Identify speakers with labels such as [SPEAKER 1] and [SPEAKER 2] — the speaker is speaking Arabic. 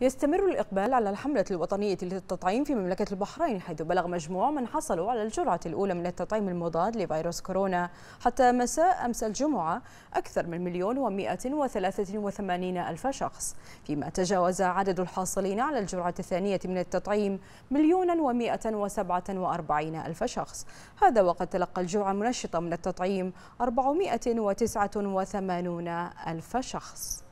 [SPEAKER 1] يستمر الإقبال على الحملة الوطنية للتطعيم في مملكة البحرين حيث بلغ مجموع من حصلوا على الجرعة الأولى من التطعيم المضاد لفيروس كورونا حتى مساء أمس الجمعة أكثر من مليون ومائة وثلاثة وثمانين ألف شخص فيما تجاوز عدد الحاصلين على الجرعة الثانية من التطعيم مليونا ومائة وسبعة وأربعين ألف شخص هذا وقد تلقى الجرعة المنشطة من التطعيم أربعمائة وتسعة وثمانون ألف شخص